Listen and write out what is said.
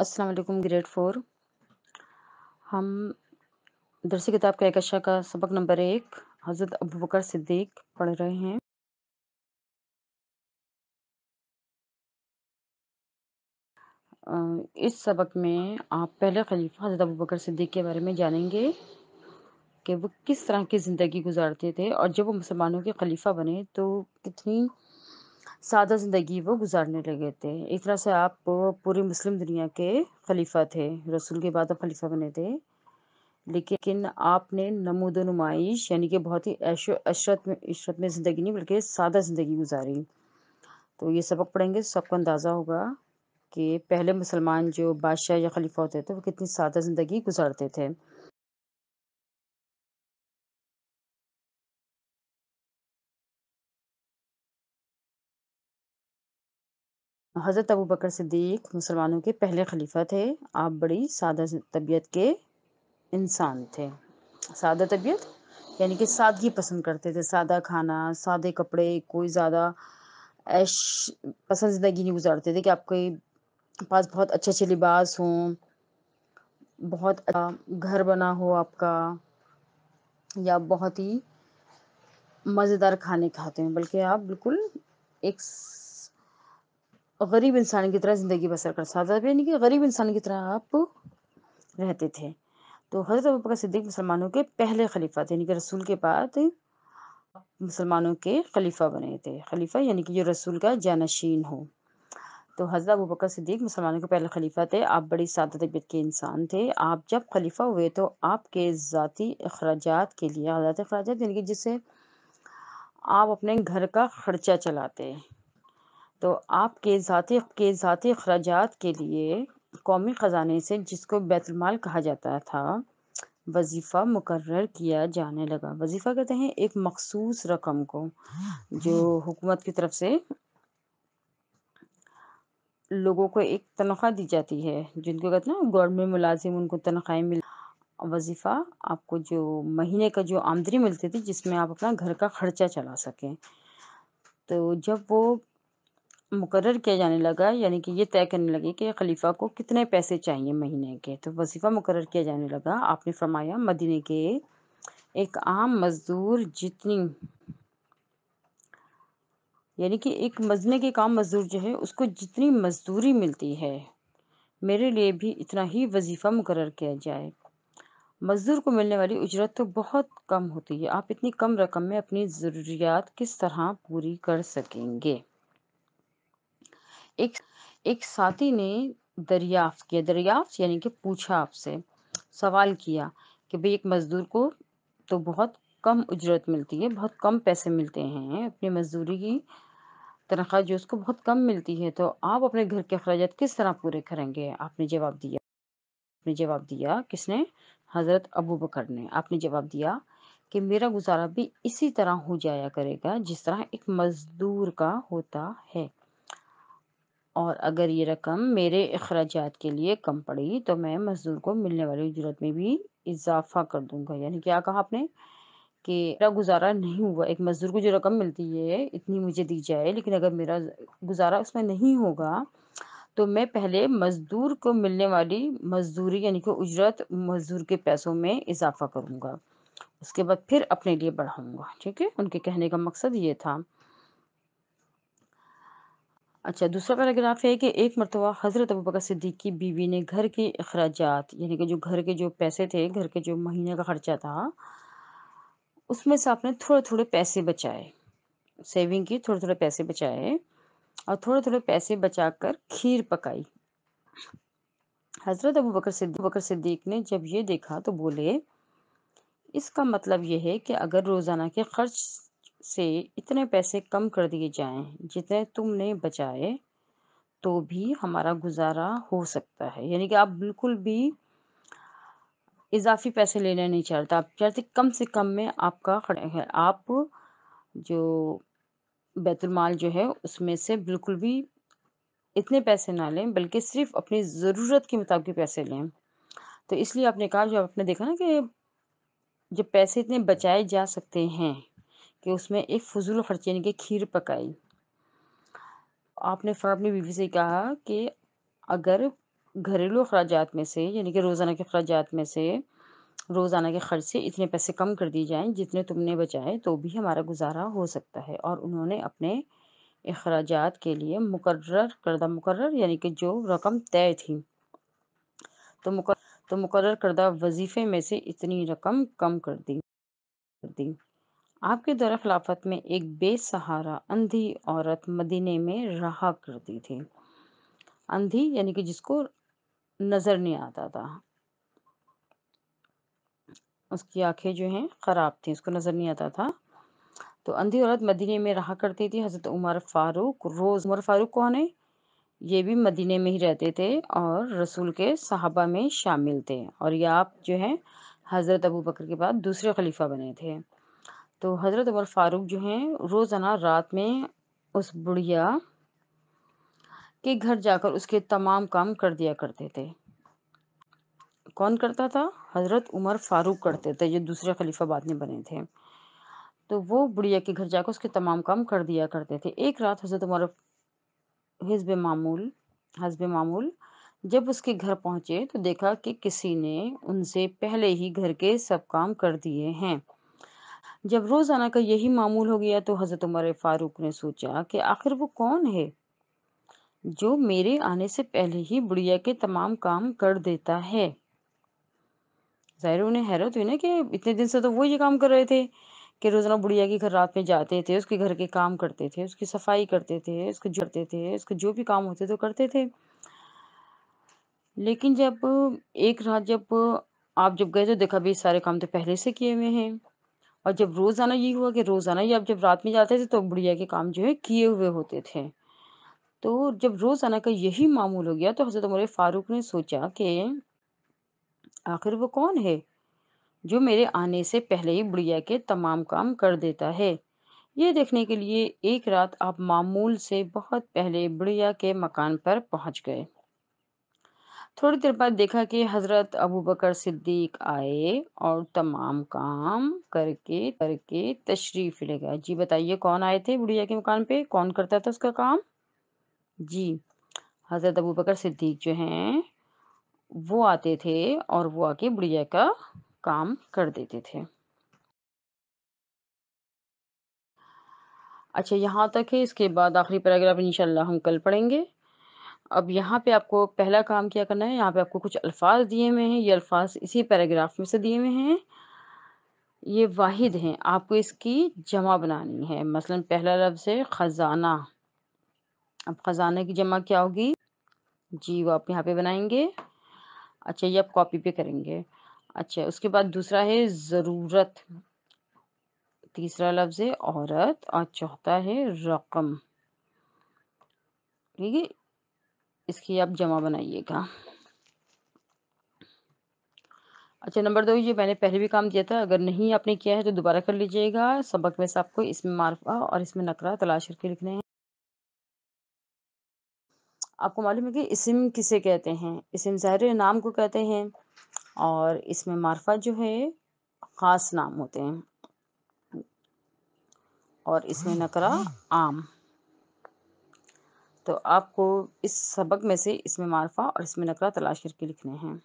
अस्सलाम वालेकुम grade four हम दरस किताब का एकशा का सबक नंबर एक हज़रत अबू बकर सिद्दीक पढ़ रहे हैं इस सबक में आप पहले खलीफा हज़रत अबू बकर सिद्दीक के बारे में जानेंगे कि वो किस तरह की ज़िंदगी गुजारते थे और जब वो मुसलमानों के खलीफा बने तो कितनी सादा ज़िंदगी वो गुजारने लगे थे एक तरह से आप पूरी मुस्लिम दुनिया के खलीफा थे रसूल के बाद आप खलीफा बने थे लेकिन आपने नमूद नुमाइश यानी कि बहुत ही ऐशो अशरत में इशरत में ज़िंदगी नहीं बल्कि सादा ज़िंदगी गुजारी तो ये सबक पढ़ेंगे सबको अंदाज़ा होगा कि पहले मुसलमान जो बादशाह या खलीफा होते थे वो कितनी सादा ज़िंदगी गुजारते थे हज़रत अबू बकर सिद्दीक मुसलमानों के पहले खलीफा थे आप बड़ी सादा तबीयत के इंसान थे सादा तबीयत यानी कि सादगी पसंद करते थे सादा खाना सादे कपड़े कोई ज़्यादा ऐश पसंद ज़िंदगी नहीं गुजारते थे कि आपके पास बहुत अच्छे अच्छे लिबास हों बहुत अच्छा घर बना हो आपका या बहुत ही मज़ेदार खाने खाते हैं बल्कि आप बिल्कुल एक गरीब इंसान की तरह ज़िंदगी बसर कर था यानी कि गरीब इंसान की तरह आप रहते थे तो हज़रत अबकर सिद्दीक मुसलमानों के पहले खलीफा थे यानी कि रसूल के बाद मुसलमानों के खलीफा बने थे खलीफा यानी कि जो रसूल का जानशीन हो तो हज़रत अबू बकर सिद्दीक मुसलमानों के पहले खलीफा थे आप बड़ी सादा तबीयत के इंसान थे आप जब खलीफा हुए तो आपके ज़ाती अखराज के लिए ज़ाती अखराज यानी कि जिससे आप अपने घर का खर्चा चलाते तो आपके ज़ाती के ज़ाती अखराज के लिए कौमी ख़जाने से जिसको बैतुलमाल कहा जाता था वजीफ़ा मुकर किया जाने लगा वजीफ़ा कहते हैं एक मखसूस रकम को जो हुकूमत की तरफ से लोगों को एक तनख्वाह दी जाती है जिनको कहते हैं गवर्नमेंट मुलाजिम उनको तनख्वाहें मिल वजीफ़ा आपको जो महीने का जो आमदनी मिलती थी जिसमें आप अपना घर का खर्चा चला सकें तो जब वो मुकर किया जाने लगा यानी कि ये तय करने लगे कि खलीफा को कितने पैसे चाहिए महीने के तो वजीफ़ा मुकर किया जाने लगा आपने फरमाया मदीने के एक आम मज़दूर जितनी यानी कि एक मजने के काम मज़दूर जो है उसको जितनी मजदूरी मिलती है मेरे लिए भी इतना ही वजीफ़ा मुकर किया जाए मज़दूर को मिलने वाली उजरत तो बहुत कम होती है आप इतनी कम रकम में अपनी ज़रूरियात किस तरह पूरी कर सकेंगे एक एक साथी ने दरियाफ्त किया दरियाफ्त यानी कि पूछा आपसे सवाल किया कि भाई एक मज़दूर को तो बहुत कम उजरत मिलती है बहुत कम पैसे मिलते हैं अपनी मज़दूरी की तनख्वाह जो उसको बहुत कम मिलती है तो आप अपने घर के अखराज किस तरह पूरे करेंगे आपने जवाब दिया आपने जवाब दिया किसने हज़रत अबू बकर ने आपने जवाब दिया कि मेरा गुजारा भी इसी तरह हो जाया करेगा जिस तरह एक मज़दूर का होता है और अगर ये रकम मेरे अखराज के लिए कम पड़ी तो मैं मज़दूर को मिलने वाली उजरत में भी इजाफा कर दूंगा यानी क्या कहा आपने कि मेरा गुजारा नहीं हुआ एक मज़दूर को जो रकम मिलती है इतनी मुझे दी जाए लेकिन अगर मेरा गुजारा उसमें नहीं होगा तो मैं पहले मज़दूर को मिलने वाली मज़दूरी यानी कि उजरत मज़दूर के पैसों में इजाफा करूँगा उसके बाद फिर अपने लिए बढ़ाऊँगा ठीक है उनके कहने का मकसद ये था अच्छा दूसरा पैराग्राफ है कि एक मरतबा हज़रत अबू बकर सिद्दीक की बीवी ने घर के अखराजात यानी कि जो घर के जो पैसे थे घर के जो महीने का खर्चा था उसमें से आपने थोड़े थोड़े पैसे बचाए सेविंग की थोड़े थोड़े पैसे बचाए और थोड़े थोड़े पैसे बचाकर खीर पकाई हज़रत अबू बकर सिद्दीक बकर सिद्दीक ने जब ये देखा तो बोले इसका मतलब यह है कि अगर रोज़ाना के खर्च से इतने पैसे कम कर दिए जाएं जितने तुमने बचाए तो भी हमारा गुजारा हो सकता है यानी कि आप बिल्कुल भी इजाफी पैसे लेना नहीं चाहते आप चाहते कम से कम में आपका खड़े है आप जो बैतुलमाल जो है उसमें से बिल्कुल भी इतने पैसे ना लें बल्कि सिर्फ अपनी ज़रूरत के मुताबिक पैसे लें तो इसलिए आपने कहा जो आपने देखा ना कि जब पैसे इतने बचाए जा सकते हैं कि उसमें एक फजूल खर्च यानी कि खीर पकाई आपने अपनी बीवी से कहा कि अगर घरेलू अखराज में से यानी कि रोज़ाना के अखराज में से रोज़ाना के खर्चे इतने पैसे कम कर दिए जाएं जितने तुमने बचाए तो भी हमारा गुजारा हो सकता है और उन्होंने अपने अखराज के लिए मुकर्र करदा मुकर्र यानी कि जो रकम तय थी तो मुकर तो मुकर करदा वजीफ़े में से इतनी रकम कम कर दी कर दी आपके दर खिलाफत में एक बेसहारा अंधी औरत मदीने में रहा करती थी अंधी यानी कि जिसको नज़र नहीं आता था उसकी आंखें जो हैं ख़राब थी उसको नज़र नहीं आता था तो अंधी औरत मदीने में रहा करती थी हज़रत उमर फारूक रोज़ उमर फारूक कौन है ये भी मदीने में ही रहते थे और रसूल के सहाबा में शामिल थे और ये आप जो हैं हज़रत अबू बकर के बाद दूसरे खलीफा बने थे तो हज़रत उमर फ़ारूक जो हैं रोज़ाना रात में उस बुढ़िया के घर जाकर उसके तमाम काम कर दिया करते थे कौन करता था हज़रत उमर फ़ारूक करते थे जो दूसरे खलीफा बाद में बने थे तो वो बुढ़िया के घर जाकर उसके तमाम काम कर दिया करते थे एक रात हज़रत उमर हिजब मामूल हजब मामूल जब उसके घर पहुंचे तो देखा कि किसी ने उनसे पहले ही घर के सब काम कर दिए हैं जब रोज़ाना का यही मामूल हो गया तो हज़रत उमर फ़ारूक ने सोचा कि आखिर वो कौन है जो मेरे आने से पहले ही बुढ़िया के तमाम काम कर देता है ज़ाहिर उन्हें हैरत हुई ना कि इतने दिन से तो वो ये काम कर रहे थे कि रोज़ाना बुढ़िया के घर रात में जाते थे उसके घर के काम करते थे उसकी सफाई करते थे उसको जुड़ते थे उसके जो भी काम होते थे करते थे लेकिन जब एक रात जब आप जब गए तो देखा भी सारे काम तो पहले से किए हुए हैं और जब रोज़ाना ये हुआ कि रोज़ाना ये अब जब रात में जाते थे तो बुढ़िया के काम जो है किए हुए होते थे तो जब रोज़ाना का यही मामूल हो गया तो हज़रत उमर फ़ारूक ने सोचा कि आखिर वो कौन है जो मेरे आने से पहले ही बुढ़िया के तमाम काम कर देता है ये देखने के लिए एक रात आप मामूल से बहुत पहले बुढ़िया के मकान पर पहुंच गए थोड़ी देर बाद देखा कि हजरत अबू बकर सिद्दीक आए और तमाम काम करके करके तशरीफ ले गए जी बताइए कौन आए थे बुढ़िया के मकान पे कौन करता था उसका काम जी हजरत अबू बकर सिद्दीक जो हैं वो आते थे और वो आके बुढ़िया का काम कर देते थे अच्छा यहाँ तक है इसके बाद आखिरी पैराग्राफ इंशाल्लाह हम कल पढ़ेंगे अब यहाँ पे आपको पहला काम क्या करना है यहाँ पे आपको कुछ अल्फाज दिए हुए हैं ये अल्फाज इसी पैराग्राफ में से दिए हुए हैं ये वाहिद हैं आपको इसकी जमा बनानी है मसलन पहला लफ्ज़ है ख़जाना अब ख़जाना की जमा क्या होगी जी वो आप यहाँ पे बनाएंगे अच्छा ये आप कॉपी पे करेंगे अच्छा उसके बाद दूसरा है ज़रूरत तीसरा लफ्ज़ है औरत और चौथा है रकम ठीक है इसकी आप जमा बनाइएगा अच्छा नंबर दो ये मैंने पहले भी काम दिया था अगर नहीं आपने किया है तो दोबारा कर लीजिएगा सबक में से आपको इसमें मार्फा और इसमें नकरा तलाश करके लिखने हैं आपको मालूम है कि इसम किसे कहते हैं इसम ज़ाहिर नाम को कहते हैं और इसमें मार्फा जो है ख़ास नाम होते हैं और इसमें नकरा आम तो आपको इस सबक में से इसमें मारफ़ा और इसमें नकरा तलाश करके लिखने हैं